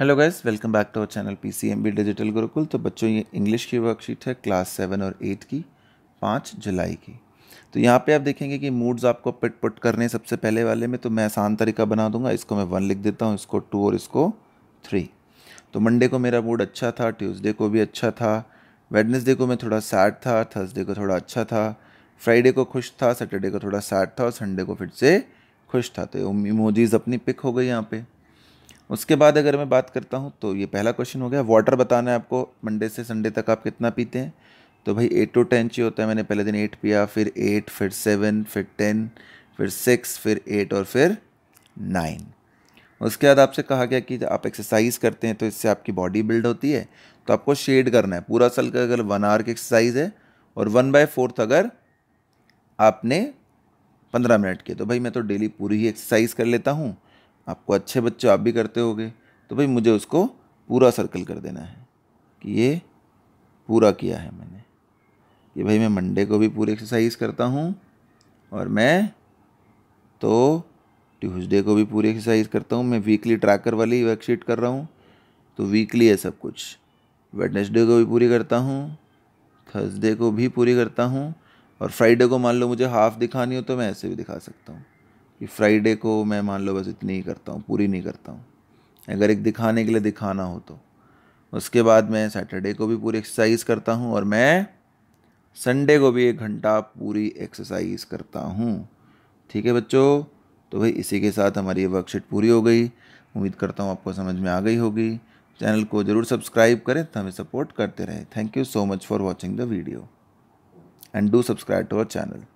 hello guys welcome back to our channel P C M B digital Gurukul तो बच्चों ये English की worksheet है क्लास सेवन और एट की पाँच जुलाई की तो यहाँ पे आप देखेंगे कि मूड्स आपको पिट पुट करने सबसे पहले वाले में तो मैं आसान तरीका बना दूंगा इसको मैं वन लिख देता हूँ इसको टू और इसको थ्री तो मंडे को मेरा मूड अच्छा था ट्यूज़डे को भी अच्छा था वेडनेसडे को मैं थोड़ा सैड था थर्सडे को थोड़ा अच्छा था फ्राइडे को खुश था सैटरडे को थोड़ा सैड था और संडे को फिर से खुश था तो इमोजीज़ अपनी पिक हो गई यहाँ पर उसके बाद अगर मैं बात करता हूँ तो ये पहला क्वेश्चन हो गया वाटर बताना है आपको मंडे से संडे तक आप कितना पीते हैं तो भाई एट टू टेन चाहिए होता है मैंने पहले दिन एट पिया फिर एट फिर सेवन फिर टेन फिर सिक्स फिर एट और फिर नाइन उसके बाद आपसे कहा गया कि आप एक्सरसाइज करते हैं तो इससे आपकी बॉडी बिल्ड होती है तो आपको शेड करना है पूरा साल का अगर वन आवर की एक्सरसाइज है और वन बाय फोर्थ अगर आपने पंद्रह मिनट के तो भाई मैं तो डेली पूरी ही एक्सरसाइज कर लेता हूँ आपको अच्छे बच्चे आप भी करते होगे तो भाई मुझे उसको पूरा सर्कल कर देना है कि ये पूरा किया है मैंने कि भाई मैं मंडे को भी पूरी एक्सरसाइज करता हूँ और मैं तो ट्यूसडे को भी पूरी एक्सरसाइज करता हूँ मैं वीकली ट्रैकर वाली वर्कशीट कर रहा हूँ तो वीकली है सब कुछ वेडनेसडे को भी पूरी करता हूँ थर्सडे को भी पूरी करता हूँ और फ्राइडे को मान लो मुझे हाफ़ दिखानी हो तो मैं ऐसे भी दिखा सकता हूँ कि फ्राइडे को मैं मान लो बस इतनी ही करता हूँ पूरी नहीं करता हूँ अगर एक दिखाने के लिए दिखाना हो तो उसके बाद मैं सैटरडे को भी पूरी एक्सरसाइज करता हूँ और मैं संडे को भी एक घंटा पूरी एक्सरसाइज करता हूँ ठीक है बच्चों तो भाई इसी के साथ हमारी ये वर्कशीट पूरी हो गई उम्मीद करता हूँ आपको समझ में आ गई होगी चैनल को ज़रूर सब्सक्राइब करें तो हमें सपोर्ट करते रहें thank you so much for watching the video and do subscribe to our channel